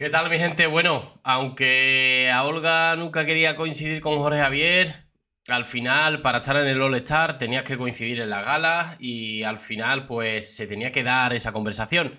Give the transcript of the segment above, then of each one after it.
¿Qué tal mi gente? Bueno, aunque a Olga nunca quería coincidir con Jorge Javier, al final para estar en el All Star tenías que coincidir en la gala y al final pues se tenía que dar esa conversación.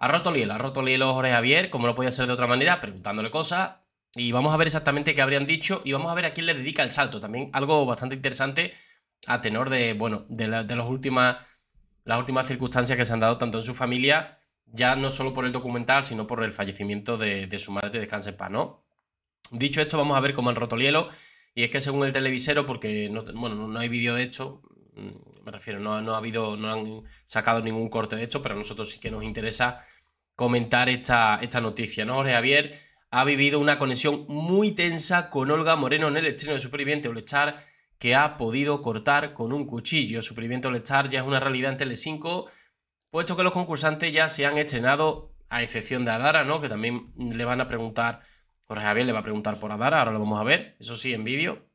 Ha roto el hielo, ha roto Jorge Javier, como no podía ser de otra manera, preguntándole cosas y vamos a ver exactamente qué habrían dicho y vamos a ver a quién le dedica el salto. También algo bastante interesante a tenor de, bueno, de, últimas, las últimas circunstancias que se han dado tanto en su familia ya no solo por el documental, sino por el fallecimiento de, su madre, de Cáncer paz, ¿no? Dicho esto, vamos a ver cómo han roto el hielo. Y es que según el televisero, porque no, bueno, no hay vídeo de hecho, mm, me refiero, no, no, ha habido, no han sacado ningún corte de hecho, pero a nosotros sí que nos interesa comentar esta, esta noticia, ¿no? Jorge Javier ha vivido una conexión muy tensa con Olga Moreno en el estreno de Superviviente Star, que ha podido cortar con un cuchillo. Superviviente Star ya es una realidad en Tele5 Puesto que los concursantes ya se han estrenado, a excepción de Adara, ¿no? Que también le van a preguntar, Jorge Javier le va a preguntar por Adara, ahora lo vamos a ver, eso sí, en vídeo.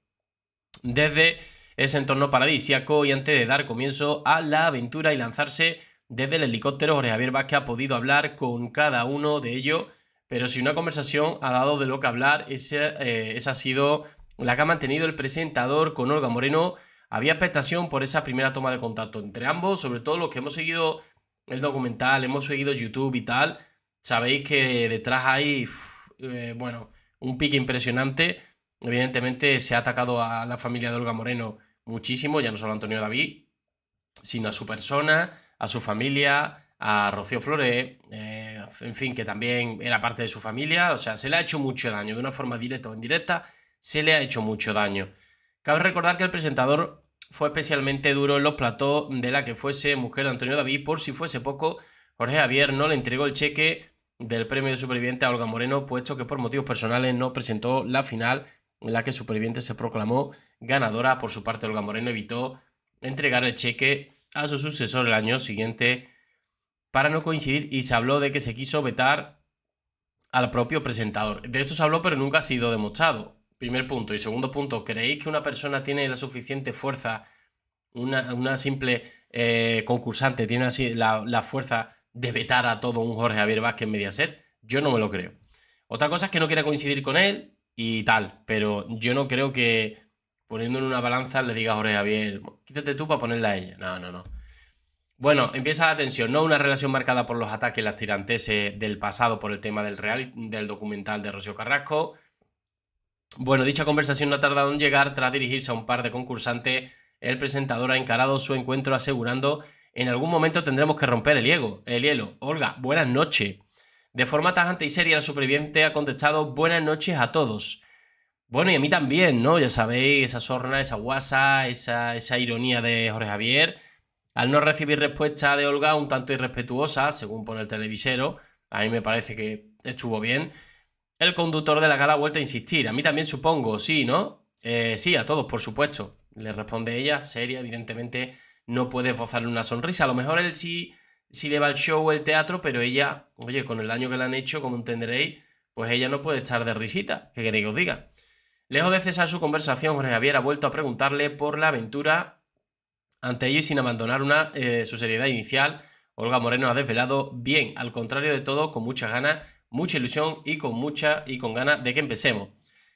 Desde ese entorno paradisíaco y antes de dar comienzo a la aventura y lanzarse desde el helicóptero, Jorge Javier Vázquez ha podido hablar con cada uno de ellos, pero si una conversación ha dado de lo que hablar, eh, esa ha sido la que ha mantenido el presentador con Olga Moreno. Había expectación por esa primera toma de contacto entre ambos, sobre todo los que hemos seguido el documental, hemos seguido YouTube y tal, sabéis que detrás hay, eh, bueno, un pique impresionante. Evidentemente se ha atacado a la familia de Olga Moreno muchísimo, ya no solo a Antonio David, sino a su persona, a su familia, a Rocío Flores, eh, en fin, que también era parte de su familia. O sea, se le ha hecho mucho daño, de una forma directa o indirecta, se le ha hecho mucho daño. Cabe recordar que el presentador fue especialmente duro en los de la que fuese mujer de Antonio David. Por si fuese poco, Jorge Javier no le entregó el cheque del premio de superviviente a Olga Moreno, puesto que por motivos personales no presentó la final en la que superviviente se proclamó ganadora. Por su parte, Olga Moreno evitó entregar el cheque a su sucesor el año siguiente para no coincidir y se habló de que se quiso vetar al propio presentador. De esto se habló, pero nunca ha sido demostrado. Primer punto. Y segundo punto, ¿creéis que una persona tiene la suficiente fuerza, una, simple eh, concursante tiene así la, fuerza de vetar a todo un Jorge Javier Vázquez en Mediaset? Yo no me lo creo. Otra cosa es que no quiera coincidir con él y tal, pero yo no creo que poniendo en una balanza le diga a Jorge Javier, quítate tú para ponerla a ella. No, no, no. Bueno, empieza la tensión, ¿no? Una relación marcada por los ataques las tiranteses del pasado por el tema del, real, del documental de Rocío Carrasco. Bueno, dicha conversación no ha tardado en llegar tras dirigirse a un par de concursantes. El presentador ha encarado su encuentro asegurando en algún momento tendremos que romper el hielo. Olga, buenas noches. De forma tajante y seria, el superviviente ha contestado buenas noches a todos. Bueno, y a mí también, ¿no? Ya sabéis, esa sorna, esa guasa, esa, esa ironía de Jorge Javier. Al no recibir respuesta de Olga, un tanto irrespetuosa, según pone el televisero, a mí me parece que estuvo bien. El conductor de la gala ha vuelto a insistir. A mí también supongo, sí, ¿no? Eh, sí, a todos, por supuesto. Le responde ella, seria, evidentemente no puede esbozarle una sonrisa. A lo mejor él sí, sí le va al show o el teatro, pero ella, oye, con el daño que le han hecho, como entenderéis, pues ella no puede estar de risita. ¿Qué queréis que os diga? Lejos de cesar su conversación, Jorge Javier ha vuelto a preguntarle por la aventura ante ello sin abandonar una, eh, su seriedad inicial. Olga Moreno ha desvelado bien, al contrario de todo, con muchas ganas mucha ilusión y con mucha y con ganas de que empecemos.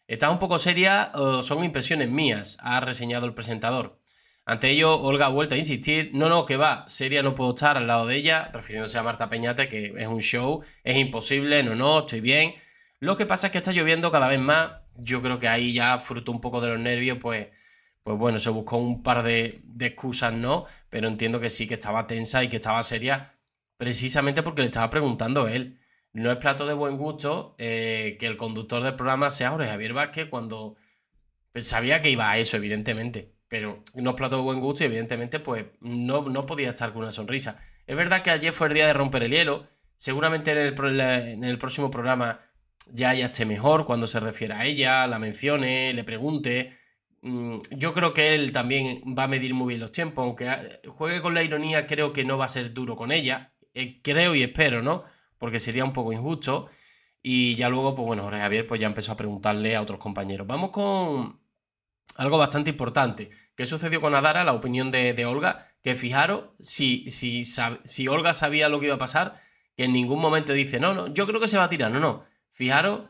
Está un poco seria, eh, son impresiones mías, ha reseñado el presentador. Ante ello, Olga ha vuelto a insistir, no, no, que va, seria no puedo estar al lado de ella, refiriéndose a Marta Peñate, que es un show, es imposible, no, no, estoy bien. Lo que pasa es que está lloviendo cada vez más, yo creo que ahí ya fruto un poco de los nervios, pues, pues bueno, se buscó un par de, de excusas, ¿no? Pero entiendo que sí, que estaba tensa y que estaba seria, precisamente porque le estaba preguntando a él no es plato de buen gusto eh, que el conductor del programa sea Jorge Javier Vázquez cuando sabía que iba a eso, evidentemente. Pero no es plato de buen gusto y evidentemente pues no, podía estar con una sonrisa. Es verdad que ayer fue el día de romper el hielo. Seguramente en el, próximo programa ya ella esté mejor cuando se refiera a ella, la mencione, le pregunte. Mm, yo creo que él también va a medir muy bien los tiempos, aunque eh, juegue con la ironía, creo que no va a ser duro con ella. Eh, creo y espero, ¿no? porque sería un poco injusto. Y ya luego, pues bueno, Jorge Javier pues ya empezó a preguntarle a otros compañeros. Vamos con algo bastante importante. ¿Qué sucedió con Adara? La opinión de, Olga, que fijaros, si, si Olga sabía lo que iba a pasar, que en ningún momento dice, no, no, yo creo que se va a tirar, no, no. Fijaros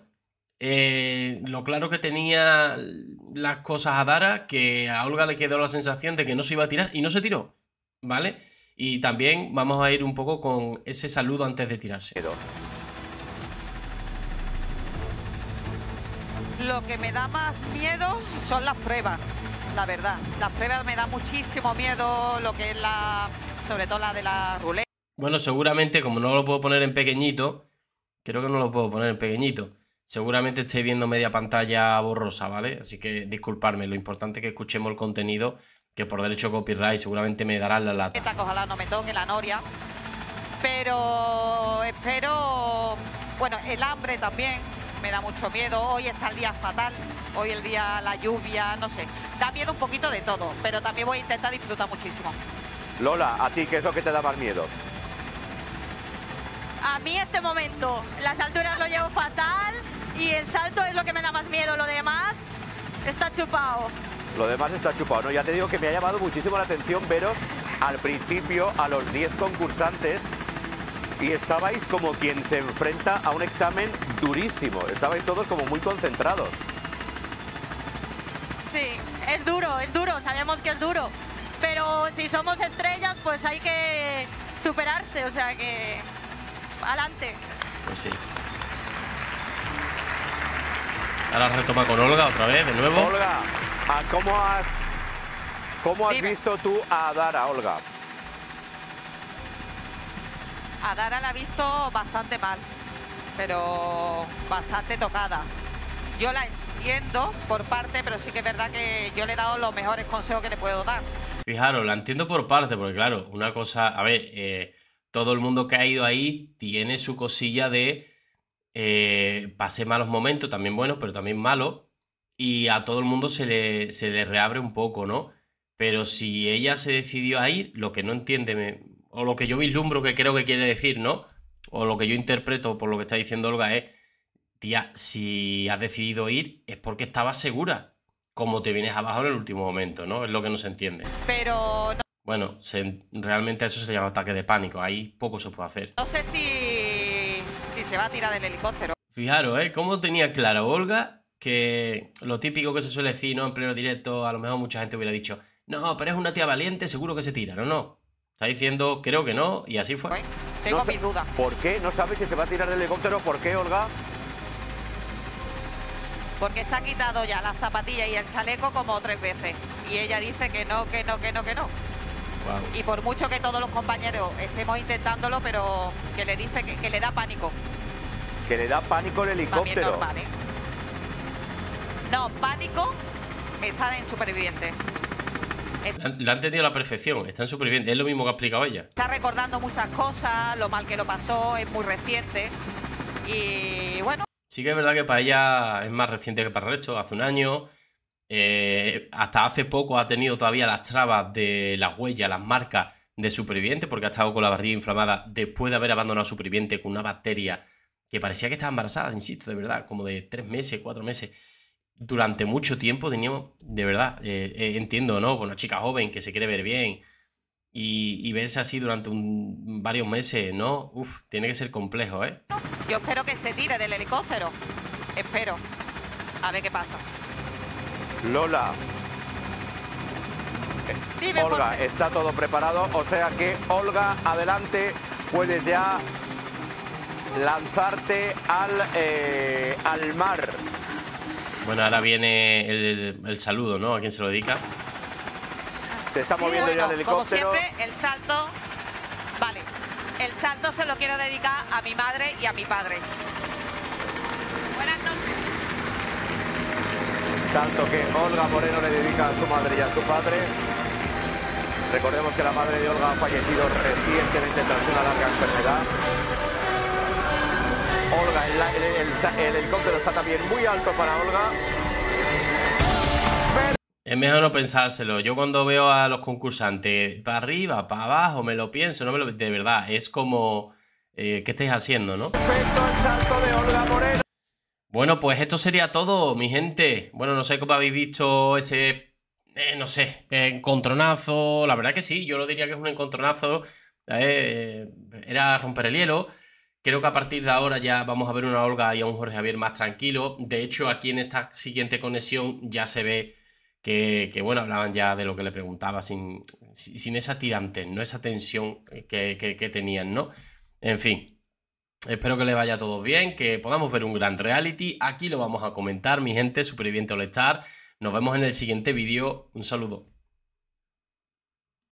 eh, lo claro que tenía las cosas Adara, que a Olga le quedó la sensación de que no se iba a tirar y no se tiró, ¿vale? Y también vamos a ir un poco con ese saludo antes de tirarse. Lo que me da más miedo son las pruebas, la verdad. Las pruebas me da muchísimo miedo, lo que es la, sobre todo la de la ruleta. Bueno, seguramente como no lo puedo poner en pequeñito, creo que no lo puedo poner en pequeñito. Seguramente estéis viendo media pantalla borrosa, ¿vale? Así que disculparme, lo importante es que escuchemos el contenido que por derecho copyright seguramente me darán la lata. Ojalá no me toque la noria, pero espero, bueno, el hambre también me da mucho miedo. Hoy está el día fatal, hoy el día la lluvia, no sé. Da miedo un poquito de todo, pero también voy a intentar disfrutar muchísimo. Lola, ¿a ti qué es lo que te da más miedo? A mí este momento, las alturas lo llevo fatal y el salto es lo que me da más miedo, lo demás está chupado. Lo demás está chupado, Ya te digo que me ha llamado muchísimo la atención veros al principio a los 10 concursantes y estabais como quien se enfrenta a un examen durísimo. Estabais todos como muy concentrados. Sí, es duro, es duro, sabemos que es duro. Pero si somos estrellas, pues hay que superarse, o sea que... Adelante. Pues sí. Ahora retoma con Olga otra vez, de nuevo. Olga. Ah, ¿Cómo has, cómo has visto tú a Dara, Olga? A Dara la he visto bastante mal, pero bastante tocada. Yo la entiendo por parte, pero sí que es verdad que yo le he dado los mejores consejos que le puedo dar. Fijaros, la entiendo por parte, porque claro, una cosa, a ver, eh, todo el mundo que ha ido ahí tiene su cosilla de eh, pase pasé malos momentos, también buenos, pero también malos y a todo el mundo se le, se le reabre un poco, ¿no? Pero si ella se decidió a ir, lo que no entiende, o lo que yo vislumbro que creo que quiere decir, ¿no? O lo que yo interpreto por lo que está diciendo Olga es, tía, si has decidido ir es porque estabas segura, como te vienes abajo en el último momento, ¿no? Es lo que no se entiende. Pero... Bueno, realmente eso se llama ataque de pánico, ahí poco se puede hacer. No sé si, si se va a tirar del helicóptero. Fijaros, ¿eh? ¿Cómo tenía claro Olga que lo típico que se suele decir, ¿no? En pleno directo, a lo mejor mucha gente hubiera dicho, no, pero es una tía valiente, seguro que se tira, no, no. Está diciendo, creo que no, y así fue. Tengo mis dudas. ¿Por qué? ¿No sabes si se va a tirar del helicóptero? ¿Por qué, Olga? Porque se ha quitado ya las zapatillas y el chaleco como tres veces. Y ella dice que no, que no, que no, que no. Y por mucho que todos los compañeros estemos intentándolo, pero que le dice que, le da pánico. Que le da pánico el helicóptero. ¿eh? No, pánico está en superviviente. La han tenido a la perfección, en superviviente, es lo mismo que ha explicado ella. Está recordando muchas cosas, lo mal que lo pasó, es muy reciente. Y bueno. Sí que es verdad que para ella es más reciente que para el resto, hace un año. Eh, hasta hace poco ha tenido todavía las trabas de las huellas, las marcas de superviviente, porque ha estado con la barriga inflamada después de haber abandonado a superviviente con una bacteria que parecía que estaba embarazada, insisto, de verdad, como de tres meses, cuatro meses durante mucho tiempo teníamos, de verdad, eh, eh, entiendo, ¿no? una chica joven que se quiere ver bien y, verse así durante un, varios meses, ¿no? Uf, tiene que ser complejo, ¿eh? Yo espero que se tire del helicóptero. Espero. A ver qué pasa. Lola. Olga, está todo preparado, o sea que Olga, adelante, puedes ya lanzarte al, eh, al mar. Bueno, ahora viene el, saludo, ¿no? ¿A quién se lo dedica? Se está moviendo ya el helicóptero. Como siempre, el salto... Vale, el salto se lo quiero dedicar a mi madre y a mi padre. Buenas noches. Salto que Olga Moreno le dedica a su madre y a su padre. Recordemos que la madre de Olga ha fallecido recientemente tras una larga enfermedad. Olga, el, el, está también muy alto para Olga. Es mejor no pensárselo. Yo cuando veo a los concursantes para arriba, para abajo, me lo pienso, no me lo... De verdad, es como... Eh, ¿Qué estáis haciendo, no? Bueno, pues esto sería todo, mi gente. Bueno, no sé cómo habéis visto ese... Eh, no sé, encontronazo. La verdad que sí, yo lo diría que es un encontronazo. Eh, era romper el hielo. Creo que a partir de ahora ya vamos a ver una Olga y a un Jorge Javier más tranquilo. De hecho, aquí en esta siguiente conexión ya se ve que, bueno, hablaban ya de lo que le preguntaba sin, sin esa tirante, ¿no? Esa tensión que, tenían, ¿no? En fin. Espero que les vaya todo bien, que podamos ver un gran reality. Aquí lo vamos a comentar, mi gente, Superviviente All Star. Nos vemos en el siguiente vídeo. Un saludo.